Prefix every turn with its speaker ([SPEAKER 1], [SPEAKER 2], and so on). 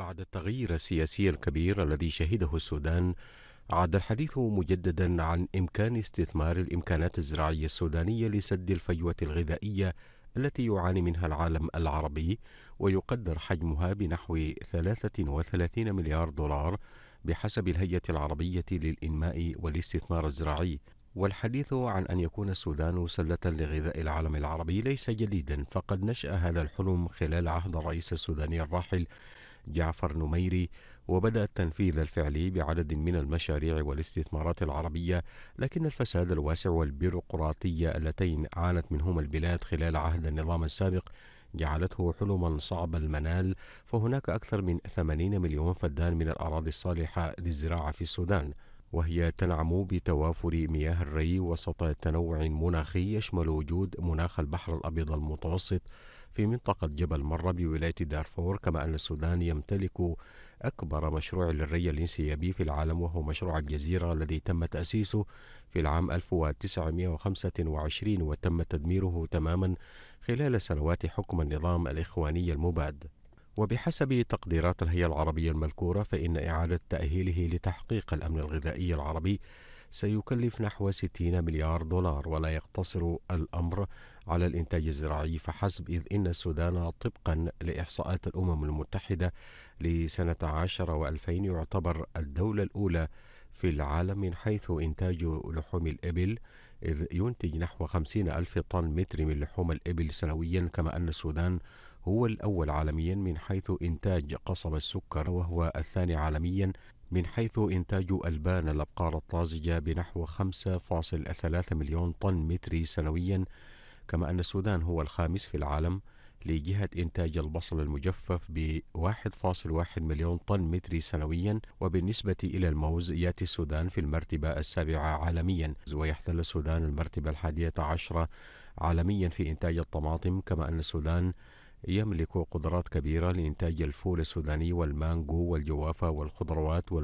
[SPEAKER 1] بعد التغيير السياسي الكبير الذي شهده السودان عاد الحديث مجددا عن إمكان استثمار الإمكانات الزراعية السودانية لسد الفجوة الغذائية التي يعاني منها العالم العربي ويقدر حجمها بنحو 33 مليار دولار بحسب الهيئة العربية للإنماء والاستثمار الزراعي والحديث عن أن يكون السودان سلة لغذاء العالم العربي ليس جديدا فقد نشأ هذا الحلم خلال عهد الرئيس السوداني الراحل جعفر نميري وبدأ التنفيذ الفعلي بعدد من المشاريع والاستثمارات العربية لكن الفساد الواسع والبيروقراطية اللتين عانت منهما البلاد خلال عهد النظام السابق جعلته حلما صعب المنال فهناك أكثر من 80 مليون فدان من الأراضي الصالحة للزراعة في السودان وهي تنعم بتوافر مياه الري وسط تنوع مناخي يشمل وجود مناخ البحر الأبيض المتوسط في منطقة جبل مرة بولاية دارفور كما أن السودان يمتلك أكبر مشروع للري الانسيابي في العالم وهو مشروع الجزيرة الذي تم تأسيسه في العام 1925 وتم تدميره تماما خلال سنوات حكم النظام الإخواني المباد وبحسب تقديرات الهيئة العربية المذكورة فإن إعادة تأهيله لتحقيق الأمن الغذائي العربي سيكلف نحو 60 مليار دولار ولا يقتصر الأمر على الإنتاج الزراعي فحسب إذ إن السودان طبقا لإحصاءات الأمم المتحدة لسنة 10 و2000 يعتبر الدولة الأولى في العالم من حيث إنتاج لحوم الإبل إذ ينتج نحو 50 ألف طن متر من لحوم الإبل سنويا كما أن السودان هو الأول عالميا من حيث إنتاج قصب السكر وهو الثاني عالميا من حيث إنتاج ألبان الأبقار الطازجة بنحو 5.3 مليون طن متري سنويا كما أن السودان هو الخامس في العالم لجهة إنتاج البصل المجفف ب 1.1 مليون طن متري سنويا وبالنسبة إلى الموز يأتي السودان في المرتبة السابعة عالميا ويحتل السودان المرتبة الحادية عشرة عالميا في إنتاج الطماطم كما أن السودان يملك قدرات كبيرة لإنتاج الفول السوداني والمانجو والجوافة والخضروات